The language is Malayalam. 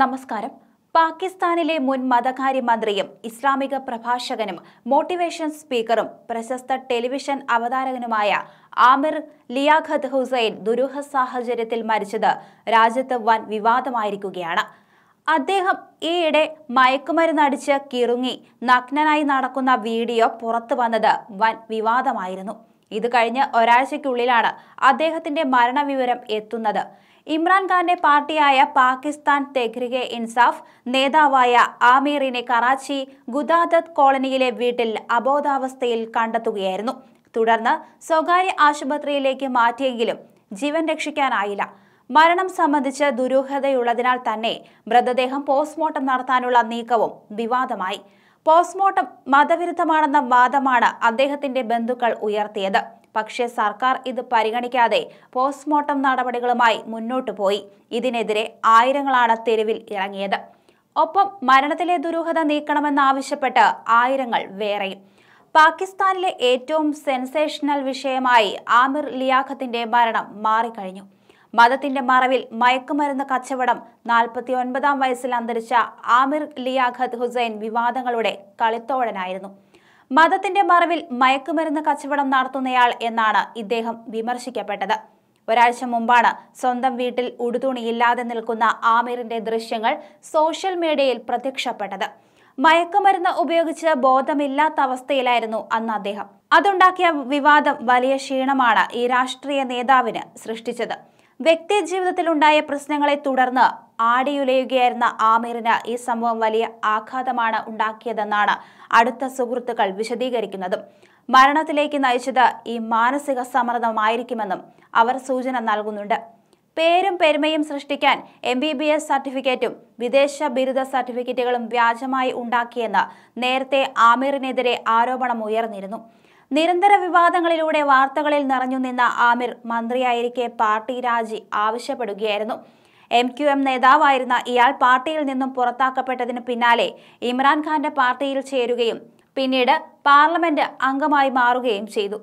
നമസ്കാരം പാകിസ്ഥാനിലെ മുൻ മതകാര്യമന്ത്രിയും ഇസ്ലാമിക പ്രഭാഷകനും മോട്ടിവേഷൻ സ്പീക്കറും പ്രശസ്ത ടെലിവിഷൻ അവതാരകനുമായ ആമിർ ലിയാഖത്ത് ഹുസൈൻ ദുരൂഹ സാഹചര്യത്തിൽ മരിച്ചത് രാജ്യത്ത് വൻ വിവാദമായിരിക്കുകയാണ് അദ്ദേഹം ഈയിടെ മയക്കുമരുന്നടിച്ച് കിറുങ്ങി നഗ്നനായി നടക്കുന്ന വീഡിയോ പുറത്തു വന്നത് വൻ വിവാദമായിരുന്നു ഇത് കഴിഞ്ഞ് ഒരാഴ്ചയ്ക്കുള്ളിലാണ് അദ്ദേഹത്തിന്റെ മരണവിവരം എത്തുന്നത് ഇമ്രാൻഖാന്റെ പാർട്ടിയായ പാകിസ്ഥാൻ തെഹ്രികെ ഇൻസാഫ് നേതാവായ ആമീറിനെ കറാച്ചി ഗുദാദത്ത് കോളനിയിലെ വീട്ടിൽ അബോധാവസ്ഥയിൽ കണ്ടെത്തുകയായിരുന്നു തുടർന്ന് സ്വകാര്യ ആശുപത്രിയിലേക്ക് മാറ്റിയെങ്കിലും ജീവൻ രക്ഷിക്കാനായില്ല മരണം സംബന്ധിച്ച് ദുരൂഹതയുള്ളതിനാൽ തന്നെ മൃതദേഹം പോസ്റ്റ്മോർട്ടം നടത്താനുള്ള നീക്കവും വിവാദമായി പോസ്റ്റ്മോർട്ടം മതവിരുദ്ധമാണെന്ന വാദമാണ് അദ്ദേഹത്തിന്റെ ബന്ധുക്കൾ ഉയർത്തിയത് പക്ഷേ സർക്കാർ ഇത് പരിഗണിക്കാതെ പോസ്റ്റ്മോർട്ടം നടപടികളുമായി മുന്നോട്ടു പോയി ഇതിനെതിരെ ആയിരങ്ങളാണ് തെരുവിൽ ഇറങ്ങിയത് ഒപ്പം മരണത്തിലെ ദുരൂഹത നീക്കണമെന്നാവശ്യപ്പെട്ട് ആയിരങ്ങൾ വേറെയും പാകിസ്ഥാനിലെ ഏറ്റവും സെൻസേഷണൽ വിഷയമായി ആമിർ ലിയാഖത്തിന്റെ മരണം മാറിക്കഴിഞ്ഞു മതത്തിന്റെ മറവിൽ മയക്കുമരുന്ന് കച്ചവടം നാൽപ്പത്തിയൊൻപതാം വയസ്സിൽ അന്തരിച്ച ആമിർ ലിയാഖത്ത് ഹുസൈൻ വിവാദങ്ങളുടെ കളിത്തോഴനായിരുന്നു മതത്തിന്റെ മറവിൽ മയക്കുമരുന്ന് കച്ചവടം നടത്തുന്നയാൾ എന്നാണ് ഇദ്ദേഹം വിമർശിക്കപ്പെട്ടത് ഒരാഴ്ച മുമ്പാണ് സ്വന്തം വീട്ടിൽ ഉടുതുണിയില്ലാതെ നിൽക്കുന്ന ആമിറിന്റെ ദൃശ്യങ്ങൾ സോഷ്യൽ മീഡിയയിൽ പ്രത്യക്ഷപ്പെട്ടത് മയക്കുമരുന്ന് ഉപയോഗിച്ച് ബോധമില്ലാത്ത അവസ്ഥയിലായിരുന്നു അന്ന് അദ്ദേഹം അതുണ്ടാക്കിയ വിവാദം വലിയ ക്ഷീണമാണ് ഈ രാഷ്ട്രീയ നേതാവിന് സൃഷ്ടിച്ചത് വ്യക്തി ജീവിതത്തിലുണ്ടായ പ്രശ്നങ്ങളെ തുടർന്ന് ആടിയുലയുകയായിരുന്ന ആമിറിന് ഈ സംഭവം വലിയ ആഘാതമാണ് ഉണ്ടാക്കിയതെന്നാണ് അടുത്ത സുഹൃത്തുക്കൾ വിശദീകരിക്കുന്നതും മരണത്തിലേക്ക് നയിച്ചത് ഈ മാനസിക സമ്മർദ്ദമായിരിക്കുമെന്നും അവർ സൂചന നൽകുന്നുണ്ട് പേരും പെരുമയും സൃഷ്ടിക്കാൻ എം ബി ബി എസ് സർട്ടിഫിക്കറ്റും വിദേശ ബിരുദ സർട്ടിഫിക്കറ്റുകളും വ്യാജമായി ഉണ്ടാക്കിയെന്ന് നേരത്തെ ആമിറിനെതിരെ ആരോപണം ഉയർന്നിരുന്നു നിരന്തര വിവാദങ്ങളിലൂടെ വാർത്തകളിൽ നിറഞ്ഞു നിന്ന ആമിർ മന്ത്രിയായിരിക്കെ പാർട്ടി രാജി ആവശ്യപ്പെടുകയായിരുന്നു എം ക്യു എം നേതാവായിരുന്ന ഇയാൾ പാർട്ടിയിൽ നിന്നും പുറത്താക്കപ്പെട്ടതിന് പിന്നാലെ ഇമ്രാൻഖാന്റെ പാർട്ടിയിൽ ചേരുകയും പിന്നീട് പാർലമെന്റ് അംഗമായി മാറുകയും ചെയ്തു